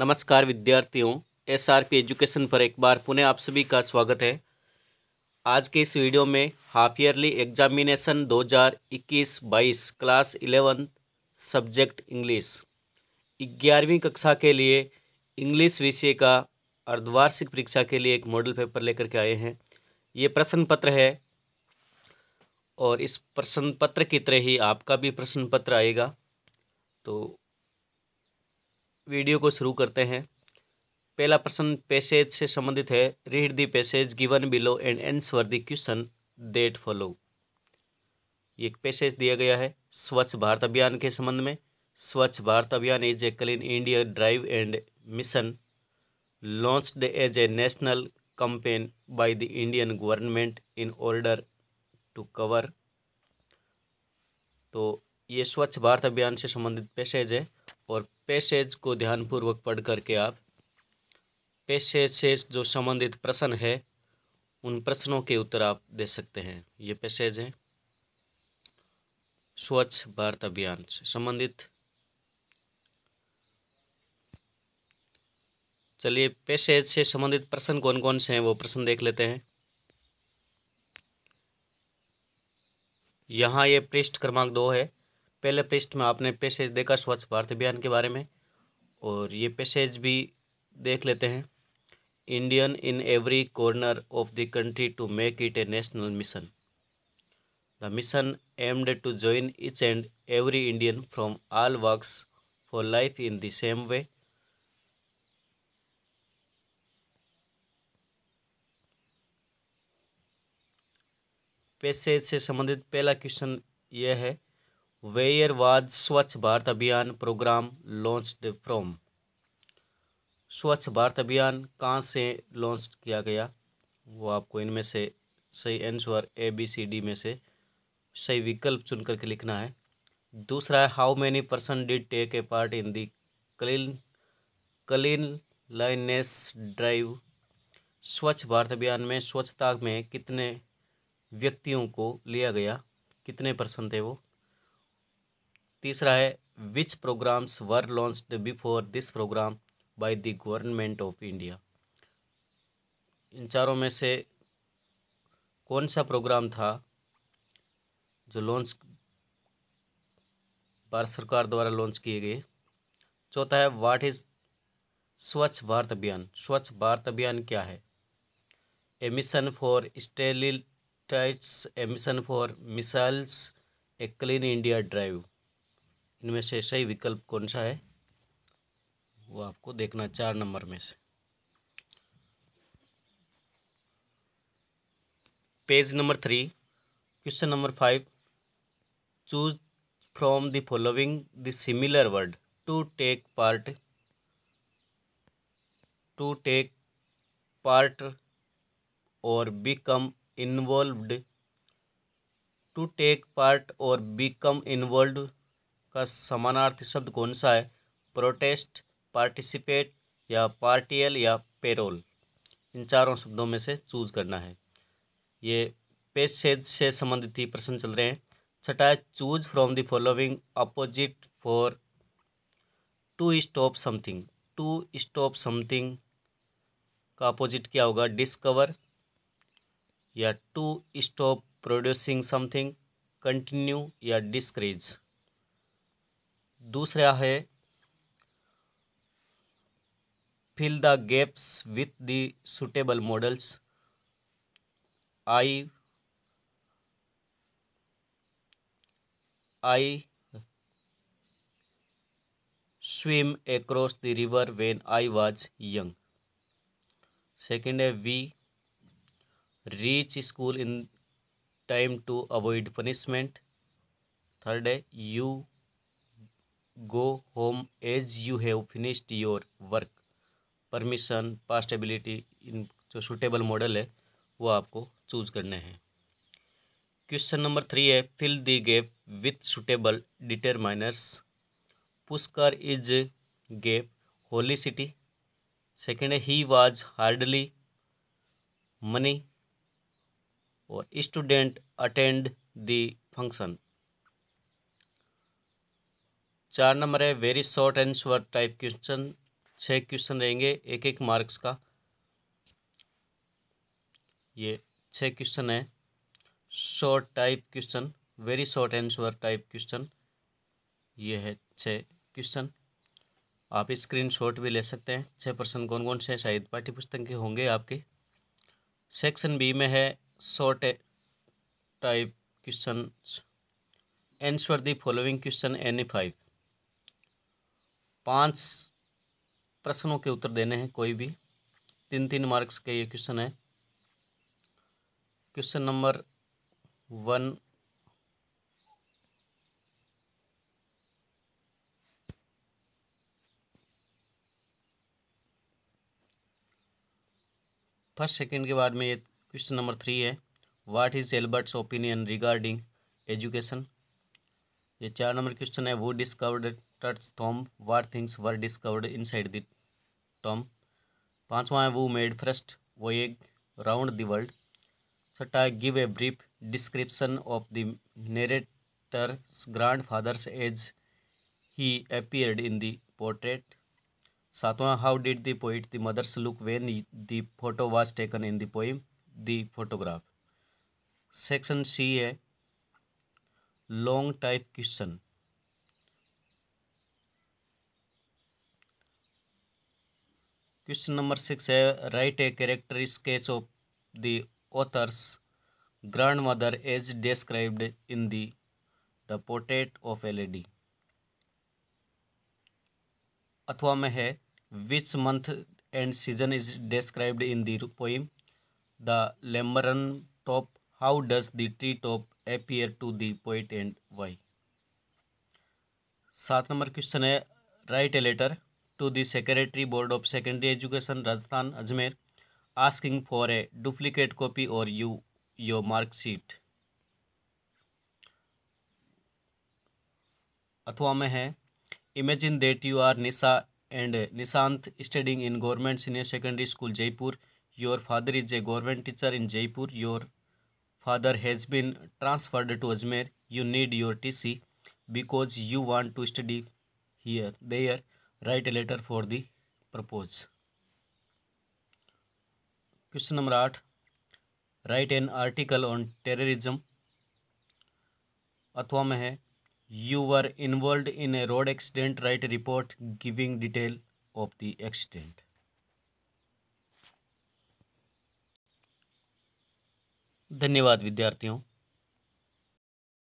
नमस्कार विद्यार्थियों S R P education पर एक बार पुनः आप सभी का स्वागत है आज के इस वीडियो में half yearly examination 2021-22 class eleven subject English ग्यारहवीं कक्षा के लिए इंग्लिश विषय का अर्धवार्षिक परीक्षा के लिए एक मॉडल पेपर लेकर के आए हैं ये प्रश्न पत्र है और इस प्रश्न पत्र की तरह ही आपका भी प्रश्न पत्र आएगा तो वीडियो को शुरू करते हैं पहला प्रश्न पैसेज से संबंधित है read the passage given below and answer the question that follow एक पैसेज दिया गया है स्वच्छ भारत अभियान के संबंध में Swachh Bharat Abhiyan is a clean India drive and mission launched as a national campaign by the Indian government in order to cover तो ये स्वच्छ भारत अभियान से संबंधित पैसेज है और पैसेज को ध्यानपूर्वक पढ़ करके आप पैसेज से जो संबंधित प्रश्न है उन प्रश्नों के उत्तर आप दे सकते हैं ये पैसेज हैं स्वच्छ भारत अभियान से संबंधित चलिए पैसेज से संबंधित प्रश्न कौन कौन से हैं वो प्रश्न देख लेते हैं यहाँ ये पृष्ठ क्रमांक दो है पहले पृष्ठ में आपने पैसेज देखा स्वच्छ भारत अभियान के बारे में और ये पैसेज भी देख लेते हैं Indian in every corner of the country to make it a national mission the mission aimed to join each and every Indian from all works for life in the same way passage से संबंधित पहला question यह है where was स्वच्छ भारत अभियान programme launch from स्वच्छ भारत अभियान कहाँ से लॉन्च किया गया वो आपको इनमें से सही answer A B C D में से सही विकल्प चुन करके लिखना है दूसरा है how many person did take a part in the clean cleanliness drive Swachh Bharat अभियान में स्वच्छता में कितने व्यक्तियों को लिया गया कितने पर्सन थे वो तीसरा है which programmes were launched before this programme by the government of India इन चारों में से कौन सा प्रोग्राम था जो लॉन्च भारत सरकार द्वारा लॉन्च किए गए चौथा है व्हाट इज़ स्वच्छ भारत अभियान स्वच्छ भारत अभियान क्या है a mission for satellites a mission for missiles a clean India drive इनमें से सही विकल्प कौन सा है वो आपको देखना चार नंबर में से page number three question number five choose from the following the similar word to take part to take part और become involved to take part और बिकम इन्वॉल्व का समानार्थी शब्द कौन सा है प्रोटेस्ट पार्टिसिपेट या पार्टियल या पेरोल इन चारों शब्दों में से चूज करना है ये पेज सेज से संबंधित ही प्रश्न चल रहे हैं छठा है choose from the following opposite for to stop something to stop something का अपोजिट क्या होगा डिस्कवर या to stop producing something continue या डिस्करेज दूसरा है fill the gaps with the suitable modals I I swim across the river when I was young second है we reach school in time to avoid punishment third है you go home as you have finished your work permission past इन जो suitable modal है वो आपको choose करने हैं question number three है fill the gap with suitable determiners Pushkar is gap holy city second है ही वाज हार्डली मनी और स्टूडेंट अटेंड द फंक्शन चार नंबर है very short and short type question छः क्वेश्चन रहेंगे एक एक मार्क्स का ये छः क्वेश्चन है short type question very short and short type question ये है छः क्वेश्चन आप स्क्रीन शॉट भी ले सकते हैं छः प्रश्न कौन कौन से शायद पाठ्य पुस्तक के होंगे आपके सेक्शन बी में है short type question answer the following question any five पांच प्रश्नों के उत्तर देने हैं कोई भी तीन तीन मार्क्स के ये क्वेश्चन है question number one first second के बाद में ये क्वेश्चन नंबर थ्री है what is Albert's opinion regarding education ये चार नंबर क्वेश्चन है वो डिस्कवर्ड टर्च Tom war things were discovered in side the Tom पाँचवा है वो मेड फर्स्ट वो एक राउंड द वर्ल्ड छठा है give a brief description of the narrator's grandfather's as he appeared in the portrait सातवां how did the poet the mother's look when the photo was taken in the poem the photograph section C है long type question question number six है write a character sketch of the author's grandmother as described in the the portrait of a lady अथवा में है which month and season is described in the poem the laburnum top how does the tree top appear to the poet and why सात नंबर question है write a letter to the secretary board of secondary education Rajasthan Ajmer asking for a duplicate copy और you your marksheet अथवा में है imagine that you are Nisha and Nishant studying in government senior secondary school Jaipur your father is a government teacher in Jaipur your father has been transferred to ajmer you need your tc because you want to study here there write a letter for the propose question number 8 write an article on terrorism अथवा में है you were involved in a road accident write report giving detail of the accident धन्यवाद विद्यार्थियों